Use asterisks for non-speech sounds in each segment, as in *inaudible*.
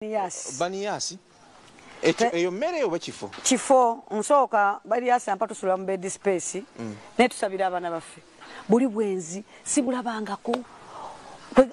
Baniyasi. Baniyasi. Eto eyo mmere oba kifo? Kifo. Nsooka baliyasi ampa tusula mu bed space. Mm. Ne tusabira abaana baffe. Buli bwenzi sibulabangako.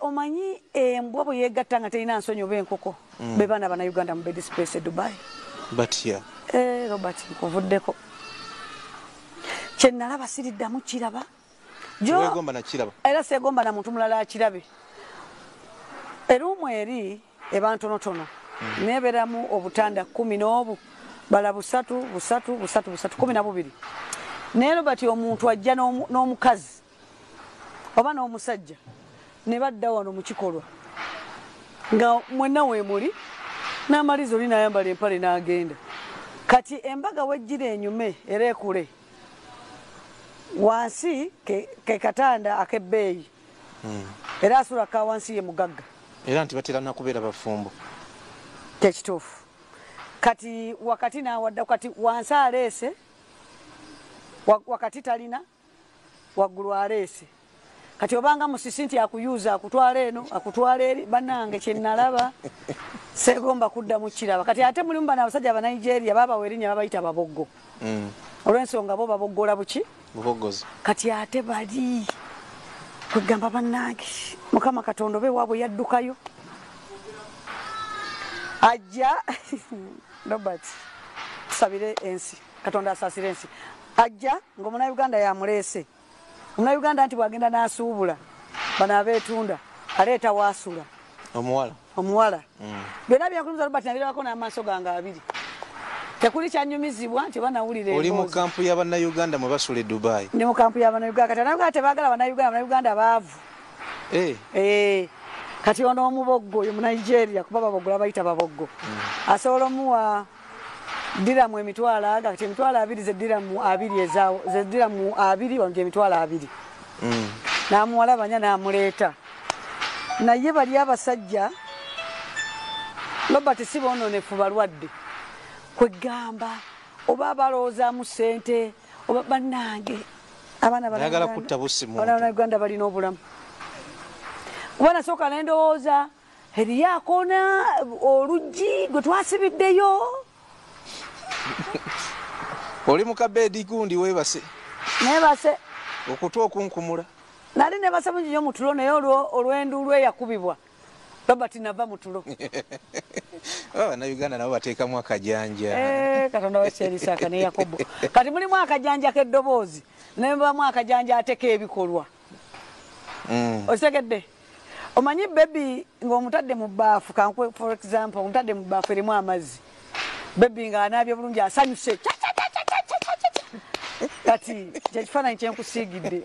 Omanyi embwa bwe yeegatta nga terina nsonyi oba enkoko. Mm. Be baana bana Uganda mu bed space e Dubai. But here. Eh, Robert nkuvuddeko. Kye nalaba siriddamu kiraba. Jo. Wegomba na kiraba. Era segomba na muntu mulala akirabe. Erumu eri ebantonotono neberamu obutanda kumi nobu bala busatu busatu busatu busatu kumi nabubiri nero bati omuntu ajja n'omukazi oba n'omusajja ne badda wano mukikolwa nga mwenna wemuli n'amalizi oli nayambala empale n'agenda kati embaga wejjira enyume era ekule wansi kekatanda ke akebbeeyi mm. era asula ka wansi ye mugagga era nti batera nakubeera bafumbo tekitufu kati wakati nawadda kati wansi aleese wakati talina waggulu aleese kati obanga musisi nti akuyuza akutwala eno akutwala eri banange kyenalaba *laughs* segomba kudda mukiraba kati ate mulimu bana abasajja abanigeria babawa erinya babayita baboggo mm. olwensonga bo baboggola buki kati ate bali kwegamba bannange mukama katonda oba ewaabwe yaddukayo ajja *laughs* robert tusabire ensi katonda asaasire ensi ajja ngaomunayuganda yamuleese omunayuganda nti bwagenda nasuubula bano abeetunda aleeta waasula omuwala omuwala mm. byonna byakulumuza robert nabirabako n'amaaso gange abiri tekuli kyanyumizibwa nti banawulire oli mu kampu y'abannayuganda mwe basula e dubayi ndi mu kampu y'abannayuganda kati abannayuganda tebaagala abannayuganda abannayuganda baavu eh. Eh. kati ono omubogo oyo munigeria kuba babogo labayita mm. babogo asobola omuwa diramu emitwalo aga kati emitwalo abiri zediramu abiri ezawo zediramu abiri wano gyemitwalo abiri mm. n'amuwalabanya n'amuleeta naye bali abasajja robert si bononefu balwadde kwegamba oba balowoozaamu sente oba banange abaanabanauganda balina obulamu kuba nasooka nendowooza eriyo akoona oluggi gwe twasibiddeyo *laughs* oli mukabeedi gundi webase nebase okutwa okunkumula nali nebasa mungi nyo mutulo naye olwendu lweyakubibwa robert nava mutulo *laughs* bannauganda nabo batekamu akajanja eh, katonda wekyerisaka ne yakobo kati mulimu akajanja keddoboozi nebamu akajanja ateka ebikolwa mm. osegedde omanyi bebi ngaomutadde mu baafu for example omutadde mu baafu erimu amazzi bebi ngaanabye bulungi asanyuse kati kyekifaananyi kyenkusiigidde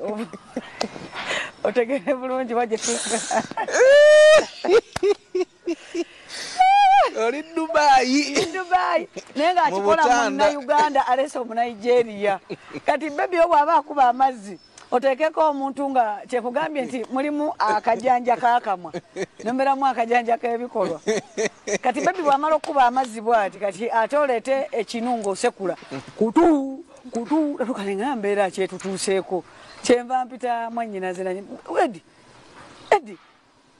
otegere *laughs* bulungi wajetuga *laughs* oli dubaayi dubaayi naye ngaakikola muna uganda alesa omunigeria kati bebi obw aba akuba amazzi oteekeko omuntu nga kyekugambye nti mulimu akajanja kakamwa nomeramu akajanja kebikolwa kati bebi bwamala okukuba amazzi bwati kati ate olete ekinu nga osekula kutu kutu atukalenga mbeera kyetutuuseeko kyenva mpita mwanyinazeranyi edi edi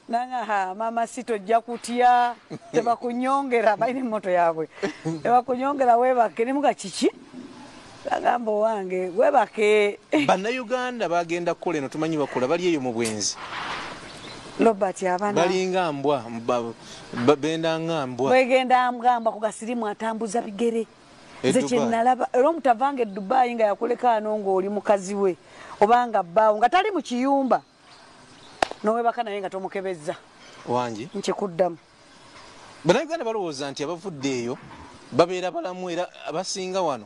nangaha mama sitojja kutya tebakunyongera *laughs* baine moto yabwe tebakunyongera webake nemuga kiki agamba owange webake *laughs* bannayuganda bagenda kukola eno tumanyi bakola bali eyo mu bwenzi balinga mbwa bendanga mbwa bwegenda mbwambwa kugasirimu atambuza bigere nze e kyenalaba era omutavanga edubayi nga yakulekaano ngaoli mukazi we obanga bawo nga tali mu kiyumba nowebaka naye nga tomukebeza wangi nkikuddamu bannayuganda balowooza nti abavudde eyo babeera balamu era abasinga wano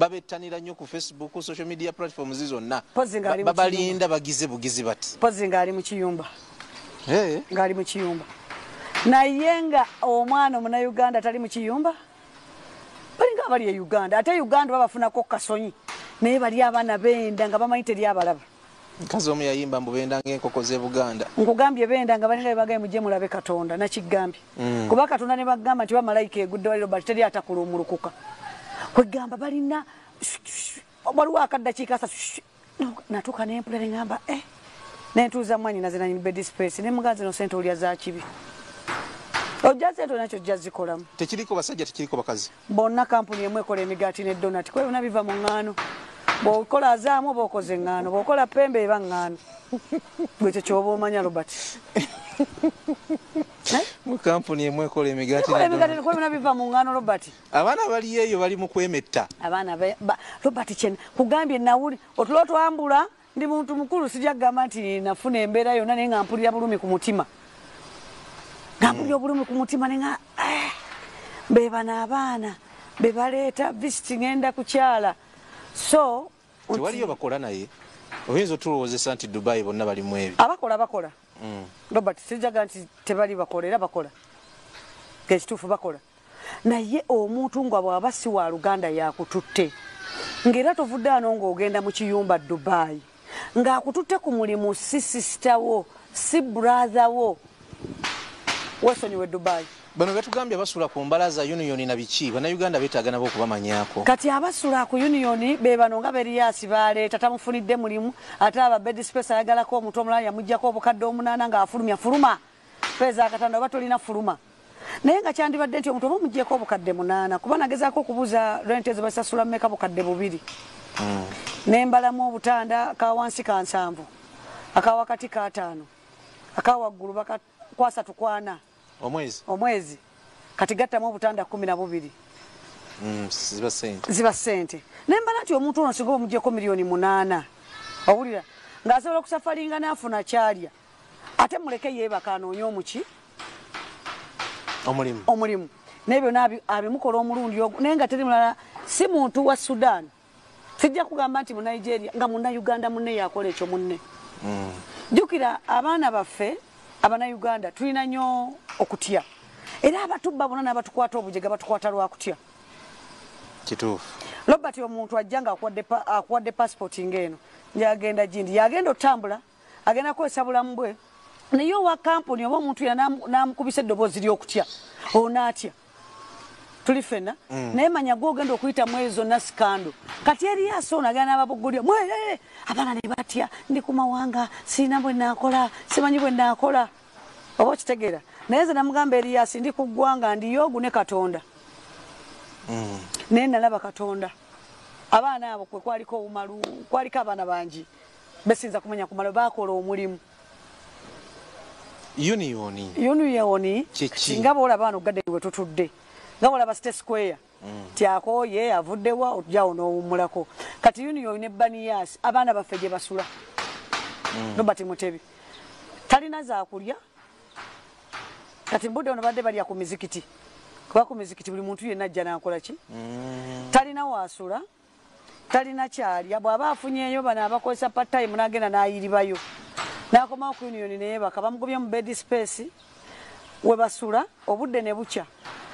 babettanira nnyo ku facebook social media platforms zonna babalinda bagize bugizi bati pozi ngaali mukiyumba eh? ngaali mukiyumba naye nga omwana omunayuganda atali mukiyumba balinga abali e uganda ate uganda babafunako kasonyi naye bali abaana benda nga bamanyi teri abalaba mukazi omu yayimba mbubendanga enkoko zebuganda nkugambye bendanga banera bagaye mujje mulabe katonda nakigambye mm. kuba katonda ne bagamba nti bamalayika egudde waliro bati teri atakulumulukuka kwegamba balina waliwo akaddakiika sa natuuka nempula neamba eh, nentuuza mwanyi nazenanyibedispace nemugazi no sente olya zakibi ojja sente onakyo ojja zikolamu tekiriko basajja tekiriko bakazi bonna kampuni emu ekola emigaati nedonat kwebona biva mu ŋŋaano bwokola azaamu oba okoze eŋŋaano bwokola pembe eba ŋŋaano *laughs* bwekyo kyoba omanya robert *laughs* mukampuni emu ekola emigatiemigationa biva mu ŋŋaano robert abaana baliyeeyo bali mu kwemetta abaana robert kyena kugambye nawuli otula otwambula ndi muntu mukulu sijakugamba nti nafuna embeera yonna naye nga mpulira bulumi ku mutima nga mpulira hmm. obulumi ku mutima nenga eh, beebana abaana bebaleeta visiti ŋenda kukyala so tewaliyo bakola naye oyinza otulowoozesa nti dubayi bonna balimu ebyo abakola bakola mm. robert sijaga nti tebali bakola era bakola ngaekituufu bakola naye omuntu nga bwaba si wa luganda yakututte ngaera tovudde ano ngaogenda mu kiyumba dubayi ng'akututte ku mulimu si sisita wo si buratha wo wesonyiwe dubai bano betugambye basula ku mbalaza union nabiki bannayuganda betaaga nabo okubamanyako kati abasula ku union bebano nga beriyasi baleeta tamufunidde mulimu ate aba bed space ayagalako omuntu omulala yamugjako obukadde omunaana ngaafulumya fuluma peza akatanda oba tolina fuluma naye nga kyandibadde nti omuntu oba omugjeko obukadde munaana kuba nagezaako okubuuza rent ezo basasula mumeka bukadde bubiri hmm. nembalamu obutanda ka wansi ka nsanvu akawakati kaataano akawaggulu bakakwasatu kwana omwezi omwezi kati gattamu obutanda kumi nabubiri mm, ziba sente nembala nti omuntu ono singa omugjeko miliyoni munaana owulira ng'asobola okusafalinga naafuna kyalya ate muleke yeebaka anoonye omuki omulimu nebyona abimukola omulundi ogwo naye nga teri mulala si muntu wa sudan sijja kugamba nti munigeria nga munauganda munne yakola ekyo munne mm. jukira abaana baffe abanayuganda tulina nnyo okutya era abatubba bona nabatukwata obujega batukwata lwakutya kituufu robert omuntu ajja nga akuwadde passipooti ngaeno yagenda gindi yagenda otambula agenda kukozesa bulamu bwe naye owa kampuni oba omuntu yena namukubisa eddoboozi ly'okutya onaatya tuli fena mm. naye manya gwe ogenda okuyita mwezo nasikando kati eri asoonagana nababugulya mwe eh, eh, abaana ne batya ndi ku mawanga siina bwe nakola simanyi bwe nakola oba okitegeera naye nze namugamba eriyasi ndi ku ggwanga ndiyo ogu ne katonda mm. naye nalaba katonda abaana abo kwe kwaliko obumalu kwaliko abaana bangi besinza kumanya kumala bakola omulimu yuniyoni yuniyoni singa boolaabaana ogaddeiwe tutudde nga walaba state square nti akooye avuddewa otujawo n'owummulako kati unio ne baniyas abaana baffe gye basula nobati mm. mutebi talina zakulya kati mbudde ono badde balya ku mizikiti kuba ku mizikiti buli muntu yenna ajja nakola ki mm. talina wasula talina kyalya bw'aba afunyeeyo bano abakozesa pattime nagenda nayiribayo nakomao ku union neyebaka bamugobye mu bed space webasula obudde ne bukya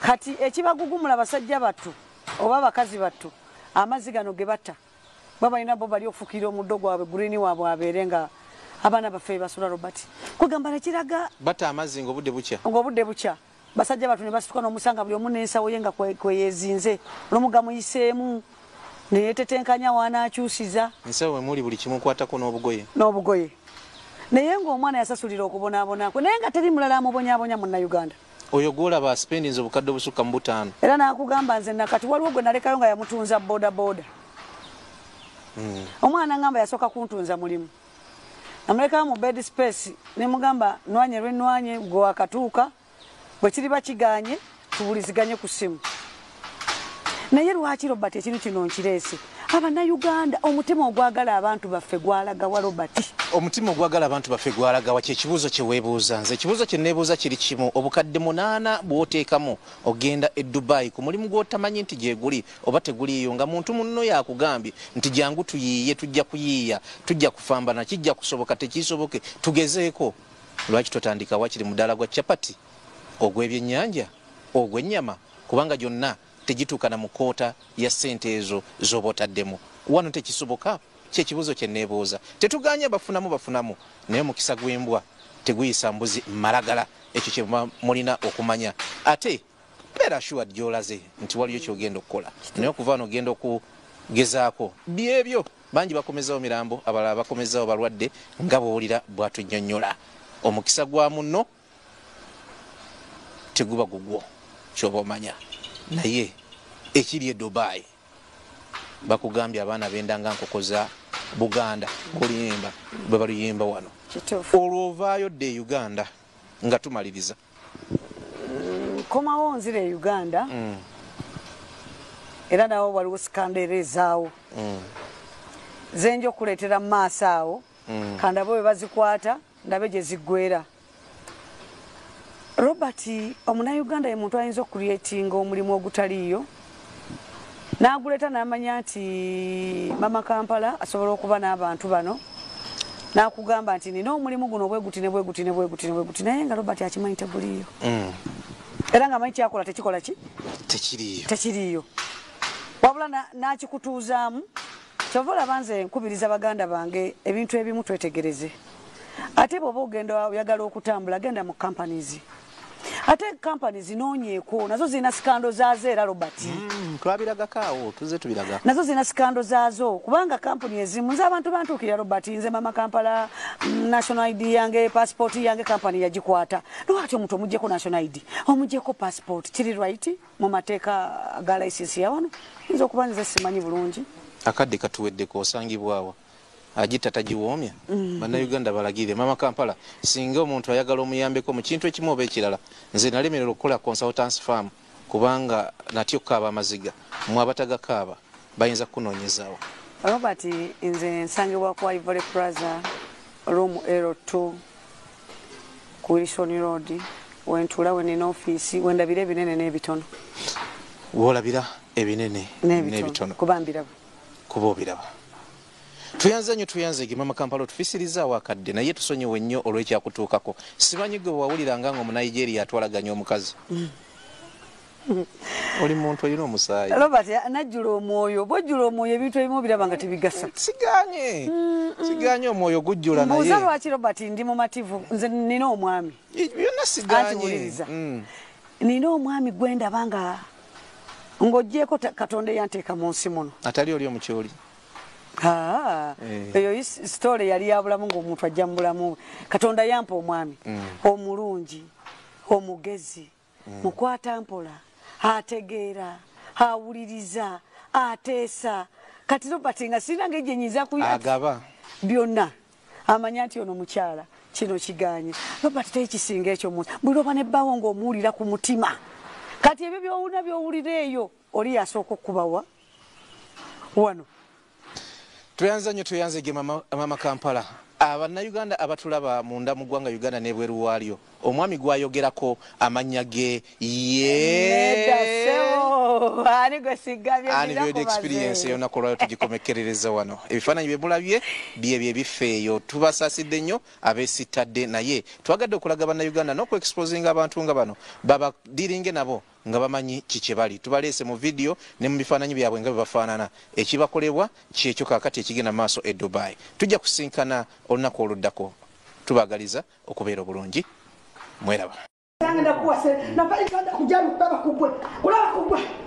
kati ekibagugumula eh, basajja battu oba bakazi battu amazzi gano ge batta babalinabo bali ofukira omuddo gwabwe guliini waabwe abeere nga abaana baffe basula robert kugamba nekiraga batta amazzi ngaobudde bukya ngaobudde bukya basajja battu ne basituka n'omusanga buli omu nensawo ye nga kweyezinze olumuga muyiseemu neyetetenkanya waanaakyusiza ensawo wemuli buli kimukwatako n'obugoye n'obugoye naye ngaomwana yasasulira okubonaabonaku naye nga teri mulala amubonyaabonya munnauganda oyo gwolaba spendinze obukadde obusukka mu butaano era nakugamba nze nakati waliwo gwe nalekayo nga yamutunza bodaboda hmm. omwana ngamba yasooka kuntunza mulimu namulekayo mu bed space nemugamba nwanye lwenwanye gwe wakatuuka bwe kiriba kiganye tubuliziganye ku simu naye lwaki robert ekintu kino nkireese abannayuganda omutima ogwagala abantu baffe gwalagawa robert omutima ogwagala abantu baffe gwalagawa kyekibuuzo kyeweebuuza nze ekibuuzo kyenneebuuza kiri kimu obukadde munaana bwoteekamu ogenda e dubayi ku mulimu gwotamanyi nti gyeguli oba teguliiyo nga muntu munno yakugambye nti jangu tuyiiye tujja kuyiiya tujja kufambana kijja kusoboka tekisoboke tugezeeko lwaki totandikawa kiri mudaala gwa capati ogw'ebyennyanja ogw'ennyama kubanga gyonna tegituuka na mukoota ya sente ezo zoba otaddemu wano tekisoboka kyekibuuzo kyeneebuuza tetuganye bafunamu bafunamu naye omukisa gwembwa teguyisa mbuzi malagala ekyo kye mulina okumanya ate bera shuwa gyolaze nti waliyo kyogenda okukola naye okuva wano ogenda okugezaako byebyo bangi bakomezawo mirambo abalala bakomezawo balwadde nga bowulira bwatunyonyola omukisa gwa muno teguba gugwo kyoba omanya naye ekiri e dubaayi bakugambye abaana bendanga nkokoza buganda kuluyimba bwe baluyimba wano olwovaayo dde e uganda nga tumaliriza komawo nzira e uganda mm. era nawo waliwo sikanderezaawo mm. zenja okuleetera mu maaso awo mm. kandabe we bazikwata ndabe gye ziggwera Robert omunayuganda ye muntu ayinza okukrietinga omulimu ogutaliiyo naguleta namanya nti mama kampala asobola okuba n'abantu bano nakugamba nti nina omulimu guno bweguti naye nga robert akimanyi teguliiyo mm. era nga manyi kyakola tekikola ki tekiriiyo wabula nakikutuuzaamu kyova olaba nze nkubiriza baganda bange ebintu ebimu twetegereze ate bweoba ogenda oyagala okutambula genda mu kampanizi ate kampani zinoonyeeko nazo zirina sikando zaazo era robert mm, twabiragakoawo tuze tubiraga nazo zirina sikando zaazo kubanga kampuni ezimu nze abantu bantuukirira robert nze mama kampala national id yange passipooti yange kampani yagikwata lwati omuntu omugjeko national id omugjeko passipooti kiri rit mu mateeka ga lisensi yawano nza okuba nze simanyi bulungi akadde katuweddeko osangibwawa agita tagiwoomya mm. bannayuganda balagire mama kampala singa omuntu ayagala omuyambeko mukintu ekimu oba ekirala nze nalemerera okukola consultance farm kubanga natya okukaaba amaziga mwabatagakaaba bayinza kukunoonyezaawo robert nze nsangibwakuwa ivory plaza room ero t ku wilson road wentula wenina ofiisi wendabira ebinene n'ebitono wolabira ebinene n'ebitono kuba mbirabakuba obiraba tuyanze nyo tuyanze gimama kampala tufisiriza wakadde naye tusonyiwe nnyo olwekyakutuukako simanyi gwe wawuliranga nga omunaigeria atwalaganya omukazi *laughs* oli muntu olina omusaayi robert najjula omwoyo bojjula omwoyo ebintu ebimu biraba nga tebigasa mm, siganye siganye omwoyo gujjula nayebuuza lwaki robert ndi mumativu nze nina omwami byonna siganyeanwuliriza mm. nina omwami gwendaba nga ng'ogjeeko katonda eyanteeka mu nsi muno atali oli omukyoli Ah, eh. eyo story yali yabulamu ngaomuntu ajja mubulamu katonda yampa omwami mm. omulungi omugezi mm. mukwata mpola ategeera awuliriza ateesa kati robatinga sirinange jenyiza kuagaba byonna amanya nti ono mukyala kino kiganye robert teikisinga ekyo mu buli loba nebbawo ngaomuwulira ku mutima kati ebyo byowuna byowulira eyo oli yasooka okukubawa wano tuyanza nnyo tuyanze ge mama kampala abannayuganda abatulaba munda mu ggwanga uganda n'ebweru waalyo omwami gwayogerako amannya ge yeah. yeah, ani gwe sigamye ani byo experience yona kola yo tujikomekerereza wano ebifana nyibe bulabye biye biye bifeyo tubasaside nyo abe sitade na ye twagadde okulaga bana Uganda noku exposing abantu nga bano baba dealing nabo nga bamanyi kiche bali tubalese mu video ne mu bifananyi byabwe nga bafanana ekibakolebwa kyekyo kakati ekigenda maaso e Dubai tujja kusinkana olunaku oluddako tubagaliza okubeera obulungi mweraba Sangat aku asal, nampak ikan tak hujan, tak aku buat, kurang aku buat.